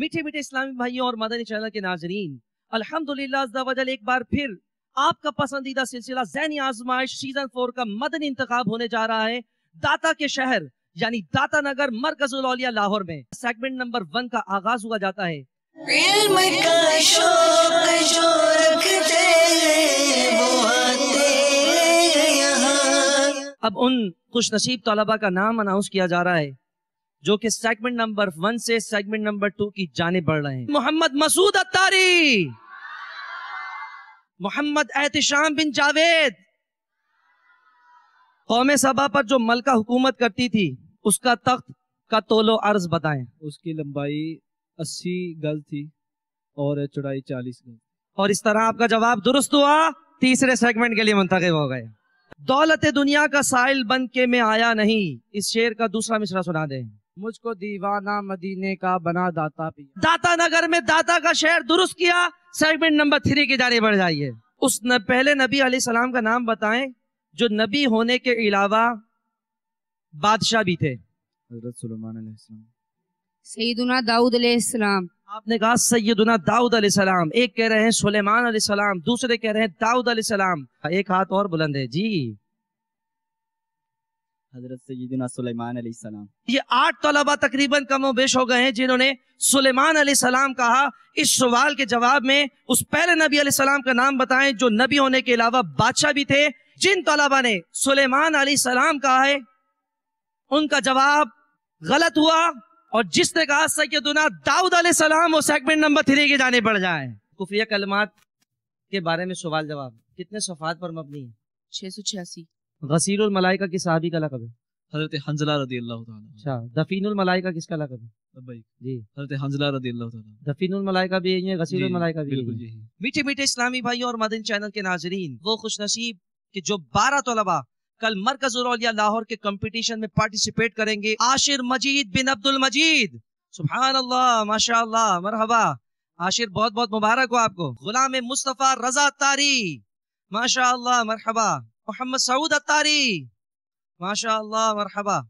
मीठे मीठे इस्लामी भाइयों और मदनी चैनल के नाजरीन अल्हम्दुलिल्लाह एक बार फिर आपका पसंदीदा सिलसिला जैनी आजमाइश सीजन फोर का मदन इंतखा होने जा रहा है दाता के शहर यानी दाता नगर मरकजुलौलिया लाहौर में सेगमेंट नंबर वन का आगाज हुआ जाता है अब उन खुश नसीब तलबा का नाम अनाउंस किया जा रहा है जो कि सेगमेंट नंबर वन से सेगमेंट नंबर टू की जाने बढ़ रहे हैं मोहम्मद मसूद अतारी मोहम्मद एहतिशाम बिन जावेद कौम सभा पर जो मलका हुकूमत करती थी उसका तख्त का तोलो अर्ज बताएं उसकी लंबाई अस्सी गज थी और चौड़ाई चालीस गज और इस तरह आपका जवाब दुरुस्त हुआ तीसरे सेगमेंट के लिए मुंतखब हो गए दौलत दुनिया का साइल बन के मैं आया नहीं इस शेर का दूसरा मिश्रा सुना दें मुझको दीवाना मदीने का बना दाता पिया दाता नगर में दाता का शहर दुरुस्त किया सेगमेंट नंबर थ्री की जाने बढ़ जाइए उस न, पहले नबी अली सलाम का नाम बताएं जो नबी होने के अलावा बादशाह भी थे हजरत सुलेमान सईदुना दाऊद अलैहिस्सलाम आपने कहा सैदुना दाऊद अलैहिस्सलाम एक कह रहे हैं सुलेमान सलाम दूसरे कह रहे हैं दाऊद सलाम एक हाथ और बुलंद है जी हजरत सईदना सुलेमान सलाम ये आठ तलबा तकरीबन कमो बेश हो गए हैं जिन्होंने सुलेमान सलाम कहा इस सवाल के जवाब में उस पहले नबी सलाम का नाम बताएं जो नबी होने के अलावा बादशाह भी थे जिन तलबा ने सुलेमान सलाम कहा है उनका जवाब गलत हुआ और जिसने कहा सैदुना दाऊद सलाम और सेगमेंट नंबर थ्री के जाने पड़ जाए कुफिया कलमात के बारे में सवाल जवाब कितने सफात पर मबनी है छह सौ छियासी गसीर मलाइका के साहबी का लकब है हजरत हंजला रदी अल्लाह अच्छा दफीन मलाइका किसका लकब है जी हजरत हंजला रदी अल्लाह दफीन मलाइका भी है गसीर मलाइका भी बिल्कुल यही मीठे मीठे इस्लामी भाई और मदन चैनल के नाजरीन वो खुश नसीब कि जो बारह तलबा कल मरकज लाहौर के कंपटीशन में पार्टिसिपेट करेंगे आशिर मजीद बिन अब्दुल मजीद सुबहान अल्लाह माशा मरहबा आशिर बहुत बहुत मुबारक हो आपको गुलाम मुस्तफ़ा रजा तारी माशा मरहबा मोहम्मद सऊद अतारी माशा मरहबा